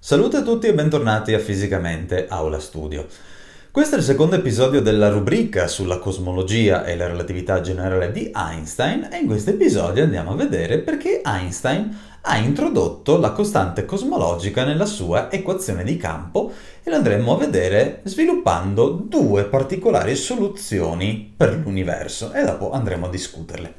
Salute a tutti e bentornati a Fisicamente Aula Studio. Questo è il secondo episodio della rubrica sulla cosmologia e la relatività generale di Einstein e in questo episodio andiamo a vedere perché Einstein ha introdotto la costante cosmologica nella sua equazione di campo e l'andremo a vedere sviluppando due particolari soluzioni per l'universo e dopo andremo a discuterle.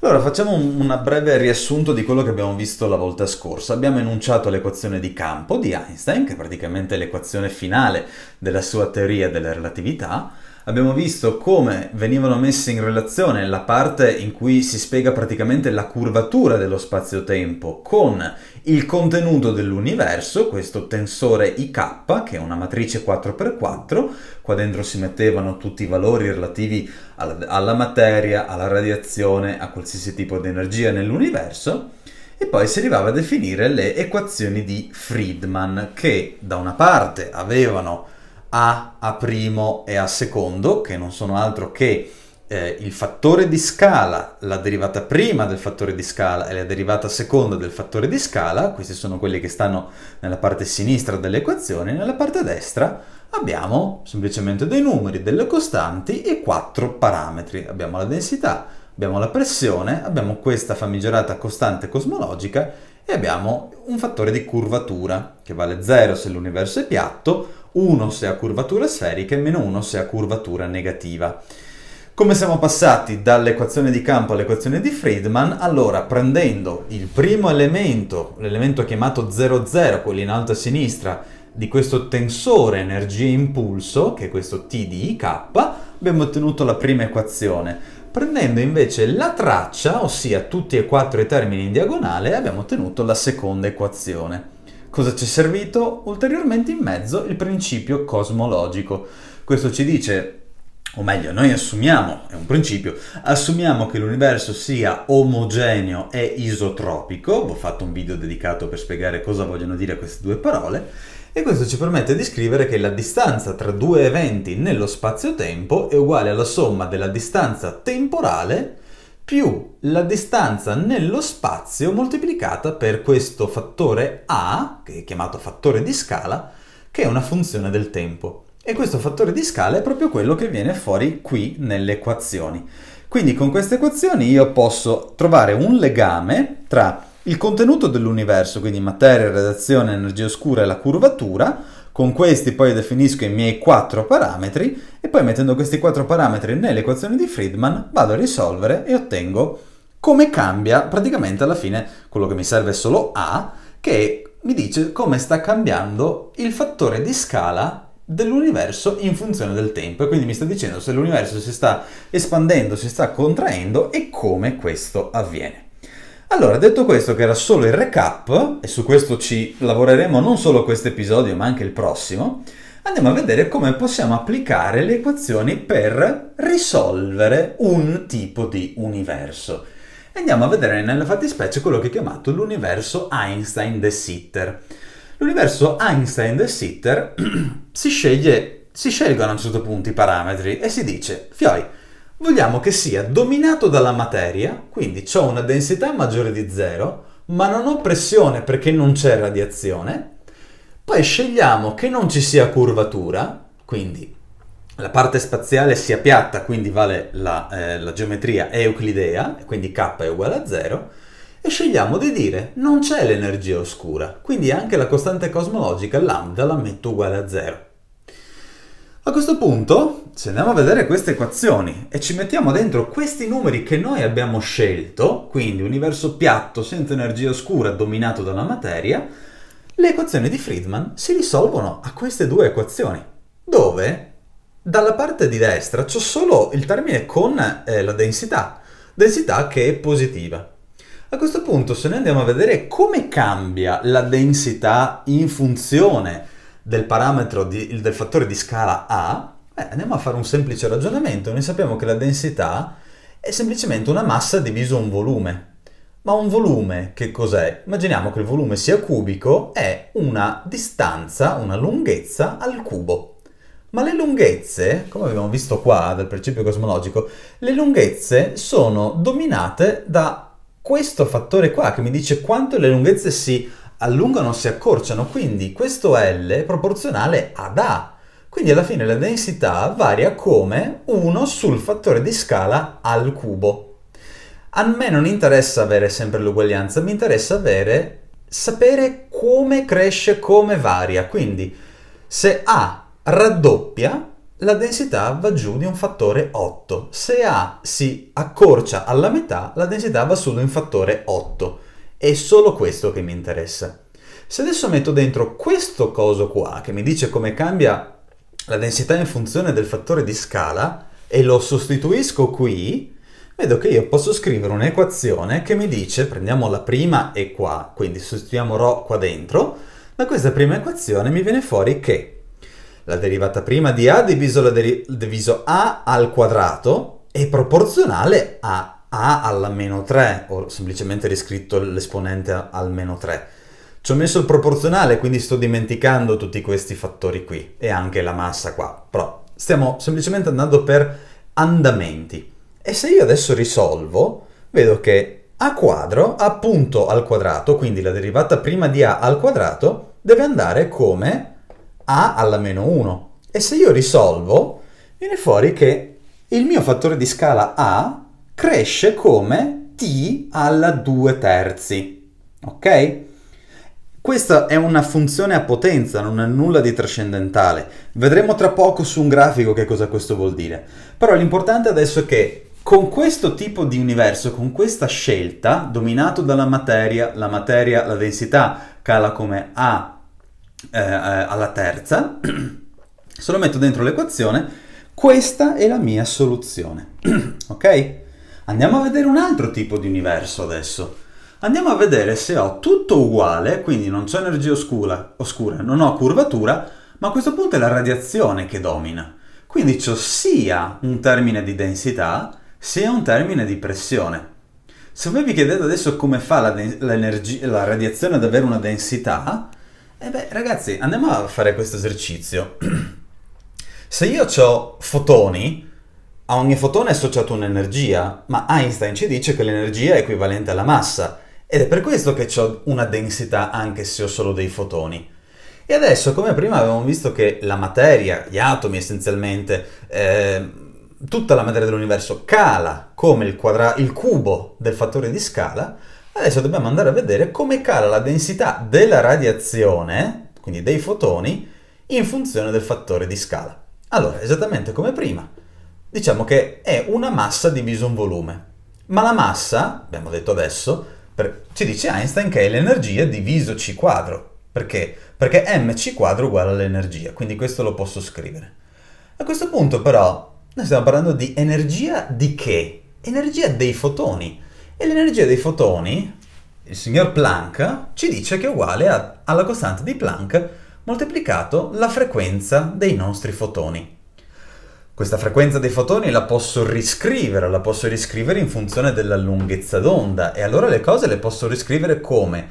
Allora, facciamo un, una breve riassunto di quello che abbiamo visto la volta scorsa. Abbiamo enunciato l'equazione di campo di Einstein, che è praticamente l'equazione finale della sua teoria della relatività, abbiamo visto come venivano messe in relazione la parte in cui si spiega praticamente la curvatura dello spazio-tempo con il contenuto dell'universo, questo tensore IK, che è una matrice 4x4, qua dentro si mettevano tutti i valori relativi alla materia, alla radiazione, a qualsiasi tipo di energia nell'universo, e poi si arrivava a definire le equazioni di Friedman, che da una parte avevano a a primo e a secondo, che non sono altro che eh, il fattore di scala, la derivata prima del fattore di scala e la derivata seconda del fattore di scala, questi sono quelli che stanno nella parte sinistra dell'equazione, nella parte destra abbiamo semplicemente dei numeri, delle costanti e quattro parametri. Abbiamo la densità, abbiamo la pressione, abbiamo questa famigerata costante cosmologica e abbiamo un fattore di curvatura che vale 0 se l'universo è piatto 1 se ha curvatura sferica e meno 1 se ha curvatura negativa. Come siamo passati dall'equazione di campo all'equazione di Friedman? Allora, prendendo il primo elemento, l'elemento chiamato 00, quello in alto a sinistra, di questo tensore energia-impulso, che è questo T di IK, abbiamo ottenuto la prima equazione. Prendendo invece la traccia, ossia tutti e quattro i termini in diagonale, abbiamo ottenuto la seconda equazione. Cosa ci è servito? Ulteriormente in mezzo il principio cosmologico. Questo ci dice o meglio, noi assumiamo, è un principio, assumiamo che l'universo sia omogeneo e isotropico, ho fatto un video dedicato per spiegare cosa vogliono dire queste due parole, e questo ci permette di scrivere che la distanza tra due eventi nello spazio-tempo è uguale alla somma della distanza temporale più la distanza nello spazio moltiplicata per questo fattore A, che è chiamato fattore di scala, che è una funzione del tempo. E questo fattore di scala è proprio quello che viene fuori qui nelle equazioni. Quindi con queste equazioni io posso trovare un legame tra il contenuto dell'universo, quindi materia, radiazione, energia oscura e la curvatura, con questi poi definisco i miei quattro parametri e poi mettendo questi quattro parametri nell'equazione di Friedman vado a risolvere e ottengo come cambia praticamente alla fine quello che mi serve è solo A che mi dice come sta cambiando il fattore di scala dell'universo in funzione del tempo e quindi mi sta dicendo se l'universo si sta espandendo, si sta contraendo e come questo avviene. Allora, detto questo, che era solo il recap, e su questo ci lavoreremo non solo questo episodio, ma anche il prossimo, andiamo a vedere come possiamo applicare le equazioni per risolvere un tipo di universo. Andiamo a vedere nella fattispecie quello che è chiamato l'universo Einstein-De Sitter. L'universo Einstein-De Sitter si, sceglie, si scelgono a un certo punto i parametri e si dice, fioi, Vogliamo che sia dominato dalla materia, quindi ho una densità maggiore di zero, ma non ho pressione perché non c'è radiazione. Poi scegliamo che non ci sia curvatura, quindi la parte spaziale sia piatta, quindi vale la, eh, la geometria euclidea, quindi k è uguale a 0, e scegliamo di dire non c'è l'energia oscura, quindi anche la costante cosmologica lambda la metto uguale a 0. A questo punto, se andiamo a vedere queste equazioni e ci mettiamo dentro questi numeri che noi abbiamo scelto, quindi universo piatto senza energia oscura dominato dalla materia, le equazioni di Friedman si risolvono a queste due equazioni, dove dalla parte di destra c'è solo il termine con eh, la densità, densità che è positiva. A questo punto, se noi andiamo a vedere come cambia la densità in funzione del parametro di, del fattore di scala A, beh, andiamo a fare un semplice ragionamento. Noi sappiamo che la densità è semplicemente una massa diviso un volume. Ma un volume che cos'è? Immaginiamo che il volume sia cubico, è una distanza, una lunghezza al cubo. Ma le lunghezze, come abbiamo visto qua dal principio cosmologico, le lunghezze sono dominate da questo fattore qua che mi dice quanto le lunghezze si allungano si accorciano, quindi questo L è proporzionale ad A. Quindi alla fine la densità varia come 1 sul fattore di scala al cubo. A me non interessa avere sempre l'uguaglianza, mi interessa avere sapere come cresce, come varia. Quindi se A raddoppia, la densità va giù di un fattore 8. Se A si accorcia alla metà, la densità va su di un fattore 8. È solo questo che mi interessa. Se adesso metto dentro questo coso qua, che mi dice come cambia la densità in funzione del fattore di scala, e lo sostituisco qui, vedo che io posso scrivere un'equazione che mi dice, prendiamo la prima e qua, quindi sostituiamo ρ qua dentro, da questa prima equazione mi viene fuori che la derivata prima di A diviso, deri diviso A al quadrato è proporzionale a a alla meno 3, ho semplicemente riscritto l'esponente al meno 3. Ci ho messo il proporzionale, quindi sto dimenticando tutti questi fattori qui e anche la massa qua, però stiamo semplicemente andando per andamenti. E se io adesso risolvo, vedo che a quadro, appunto al quadrato, quindi la derivata prima di a al quadrato, deve andare come a alla meno 1. E se io risolvo, viene fuori che il mio fattore di scala a cresce come t alla 2 terzi. Ok? Questa è una funzione a potenza, non ha nulla di trascendentale. Vedremo tra poco su un grafico che cosa questo vuol dire. Però l'importante adesso è che con questo tipo di universo, con questa scelta, dominato dalla materia, la materia, la densità cala come A eh, eh alla terza, se lo metto dentro l'equazione, questa è la mia soluzione. ok? Andiamo a vedere un altro tipo di universo adesso. Andiamo a vedere se ho tutto uguale, quindi non c'è energia oscura, oscura, non ho curvatura, ma a questo punto è la radiazione che domina. Quindi c'ho sia un termine di densità sia un termine di pressione. Se voi vi chiedete adesso come fa la, la radiazione ad avere una densità, e eh beh ragazzi andiamo a fare questo esercizio. Se io ho fotoni, a ogni fotone è associata un'energia, ma Einstein ci dice che l'energia è equivalente alla massa, ed è per questo che ho una densità anche se ho solo dei fotoni. E adesso, come prima, avevamo visto che la materia, gli atomi essenzialmente, eh, tutta la materia dell'universo cala come il, quadra- il cubo del fattore di scala, adesso dobbiamo andare a vedere come cala la densità della radiazione, quindi dei fotoni, in funzione del fattore di scala. Allora, esattamente come prima, diciamo che è una massa diviso un volume. Ma la massa, abbiamo detto adesso, per, ci dice Einstein che è l'energia diviso c quadro. Perché? Perché mc quadro uguale all'energia, quindi questo lo posso scrivere. A questo punto però noi stiamo parlando di energia di che? Energia dei fotoni. E l'energia dei fotoni, il signor Planck, ci dice che è uguale a, alla costante di Planck moltiplicato la frequenza dei nostri fotoni questa frequenza dei fotoni la posso riscrivere, la posso riscrivere in funzione della lunghezza d'onda e allora le cose le posso riscrivere come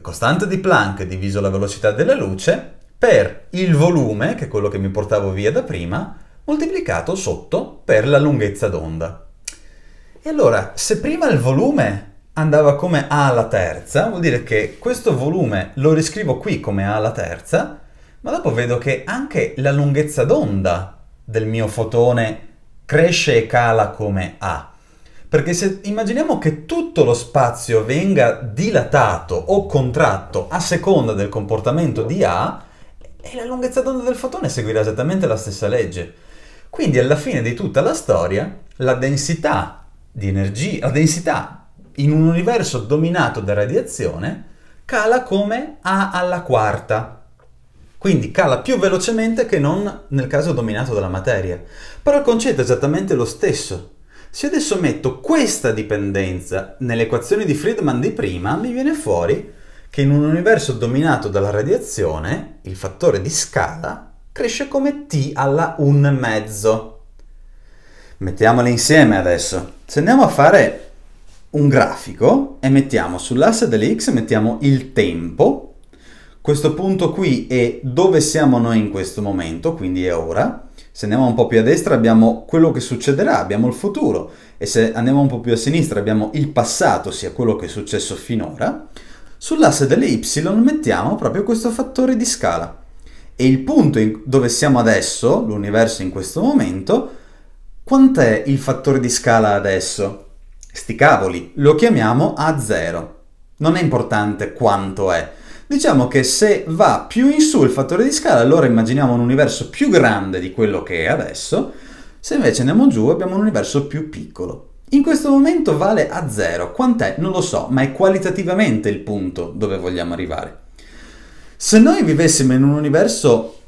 costante di Planck diviso la velocità della luce per il volume, che è quello che mi portavo via da prima, moltiplicato sotto per la lunghezza d'onda. E allora, se prima il volume andava come A alla terza, vuol dire che questo volume lo riscrivo qui come A alla terza, ma dopo vedo che anche la lunghezza d'onda del mio fotone cresce e cala come A. Perché se immaginiamo che tutto lo spazio venga dilatato o contratto a seconda del comportamento di A, e la lunghezza d'onda del fotone seguirà esattamente la stessa legge. Quindi alla fine di tutta la storia, la densità di energia, la densità in un universo dominato da radiazione, cala come A alla quarta, quindi cala più velocemente che non nel caso dominato dalla materia. Però il concetto è esattamente lo stesso. Se adesso metto questa dipendenza nell'equazione di Friedman di prima, mi viene fuori che in un universo dominato dalla radiazione il fattore di scala cresce come t alla un mezzo. Mettiamole insieme adesso. Se andiamo a fare un grafico e mettiamo sull'asse dell'x mettiamo il tempo questo punto qui è dove siamo noi in questo momento, quindi è ora. Se andiamo un po' più a destra abbiamo quello che succederà, abbiamo il futuro e se andiamo un po' più a sinistra abbiamo il passato, sia quello che è successo finora. Sull'asse delle y mettiamo proprio questo fattore di scala e il punto dove siamo adesso, l'universo in questo momento, quant'è il fattore di scala adesso? Sti cavoli, lo chiamiamo A0. Non è importante quanto è, Diciamo che se va più in su il fattore di scala, allora immaginiamo un universo più grande di quello che è adesso, se invece andiamo giù abbiamo un universo più piccolo. In questo momento vale a zero, quant'è? Non lo so, ma è qualitativamente il punto dove vogliamo arrivare. Se noi vivessimo in un universo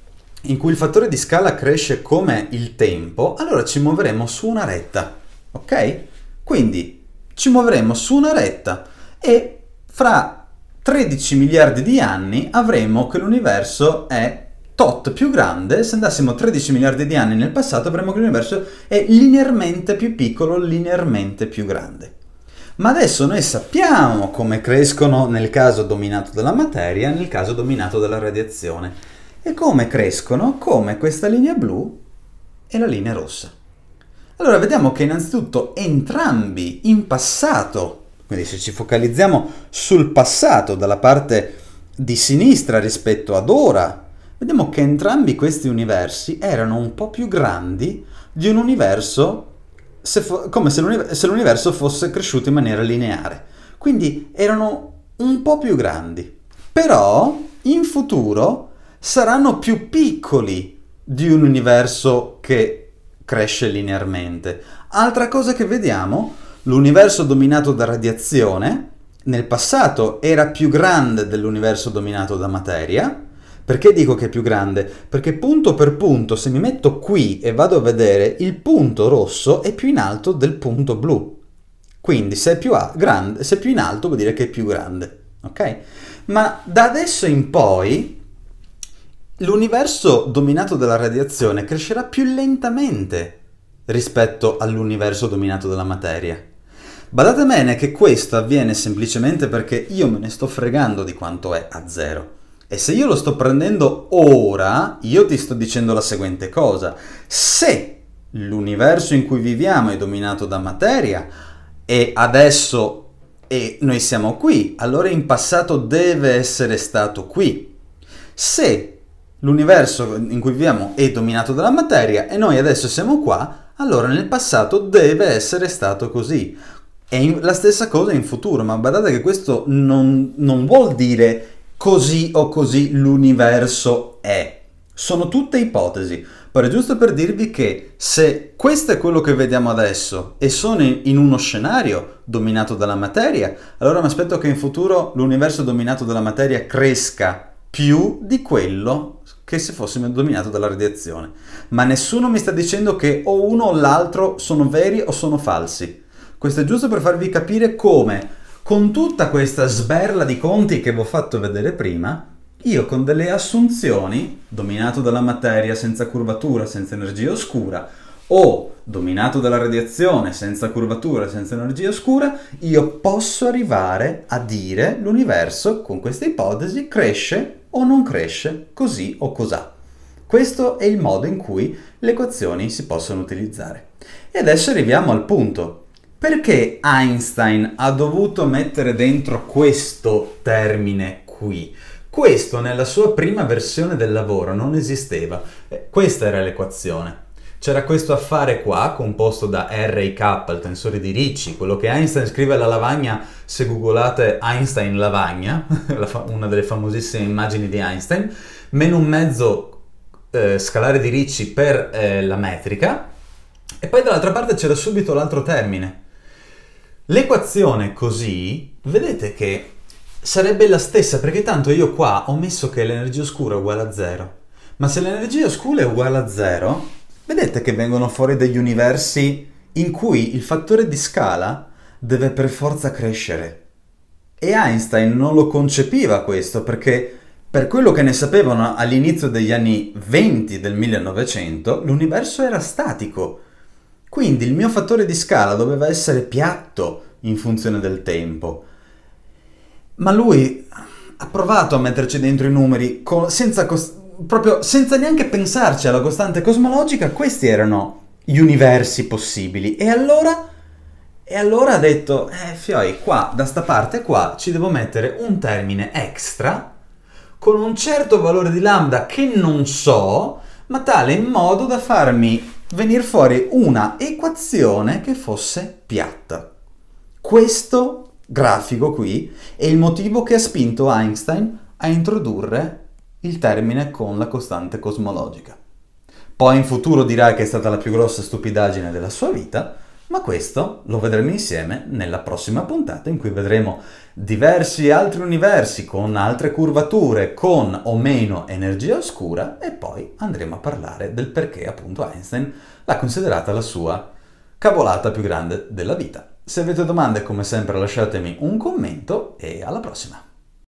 in cui il fattore di scala cresce come il tempo, allora ci muoveremo su una retta, ok? Quindi ci muoveremo su una retta e fra 13 miliardi di anni avremo che l'universo è tot più grande, se andassimo 13 miliardi di anni nel passato avremmo che l'universo è linearmente più piccolo, linearmente più grande. Ma adesso noi sappiamo come crescono nel caso dominato dalla materia, nel caso dominato dalla radiazione. E come crescono? Come questa linea blu e la linea rossa. Allora vediamo che innanzitutto entrambi in passato quindi se ci focalizziamo sul passato, dalla parte di sinistra rispetto ad ora, vediamo che entrambi questi universi erano un po' più grandi di un universo se fo- come se, l'univer- se l'universo fosse cresciuto in maniera lineare. Quindi erano un po' più grandi. Però in futuro saranno più piccoli di un universo che cresce linearmente. Altra cosa che vediamo l'universo dominato da radiazione nel passato era più grande dell'universo dominato da materia. Perché dico che è più grande? Perché punto per punto, se mi metto qui e vado a vedere, il punto rosso è più in alto del punto blu. Quindi se è più, a- grande, se è più in alto vuol dire che è più grande. Ok? Ma da adesso in poi l'universo dominato dalla radiazione crescerà più lentamente rispetto all'universo dominato dalla materia. Badate bene che questo avviene semplicemente perché io me ne sto fregando di quanto è a zero. E se io lo sto prendendo ora, io ti sto dicendo la seguente cosa. Se l'universo in cui viviamo è dominato da materia e adesso e noi siamo qui, allora in passato deve essere stato qui. Se l'universo in cui viviamo è dominato dalla materia e noi adesso siamo qua, allora nel passato deve essere stato così. È in, la stessa cosa in futuro, ma guardate che questo non, non vuol dire così o così l'universo è. Sono tutte ipotesi, però è giusto per dirvi che se questo è quello che vediamo adesso e sono in uno scenario dominato dalla materia, allora mi aspetto che in futuro l'universo dominato dalla materia cresca più di quello che se fossimo dominato dalla radiazione. Ma nessuno mi sta dicendo che o uno o l'altro sono veri o sono falsi. Questo è giusto per farvi capire come, con tutta questa sberla di conti che vi ho fatto vedere prima, io con delle assunzioni, dominato dalla materia senza curvatura, senza energia oscura, o dominato dalla radiazione senza curvatura, senza energia oscura, io posso arrivare a dire l'universo con questa ipotesi cresce o non cresce così o cos'ha. Questo è il modo in cui le equazioni si possono utilizzare. E adesso arriviamo al punto. Perché Einstein ha dovuto mettere dentro questo termine qui? Questo nella sua prima versione del lavoro non esisteva. Eh, questa era l'equazione. C'era questo affare qua, composto da R e K, il tensore di Ricci, quello che Einstein scrive alla lavagna, se googlate Einstein lavagna, una delle famosissime immagini di Einstein, meno un mezzo eh, scalare di Ricci per eh, la metrica, e poi dall'altra parte c'era subito l'altro termine, L'equazione così, vedete che sarebbe la stessa, perché tanto io qua ho messo che l'energia oscura è uguale a zero. Ma se l'energia oscura è uguale a zero, vedete che vengono fuori degli universi in cui il fattore di scala deve per forza crescere. E Einstein non lo concepiva questo perché per quello che ne sapevano all'inizio degli anni 20 del 1900 l'universo era statico, quindi il mio fattore di scala doveva essere piatto in funzione del tempo. Ma lui ha provato a metterci dentro i numeri con, senza, cost- proprio, senza neanche pensarci alla costante cosmologica, questi erano gli universi possibili. E allora, e allora ha detto, eh Fioi, qua, da sta parte qua, ci devo mettere un termine extra con un certo valore di lambda che non so, ma tale in modo da farmi venire fuori una equazione che fosse piatta. Questo grafico qui è il motivo che ha spinto Einstein a introdurre il termine con la costante cosmologica. Poi in futuro dirà che è stata la più grossa stupidaggine della sua vita, ma questo lo vedremo insieme nella prossima puntata in cui vedremo diversi altri universi con altre curvature, con o meno energia oscura e poi andremo a parlare del perché appunto Einstein l'ha considerata la sua cavolata più grande della vita. Se avete domande come sempre lasciatemi un commento e alla prossima!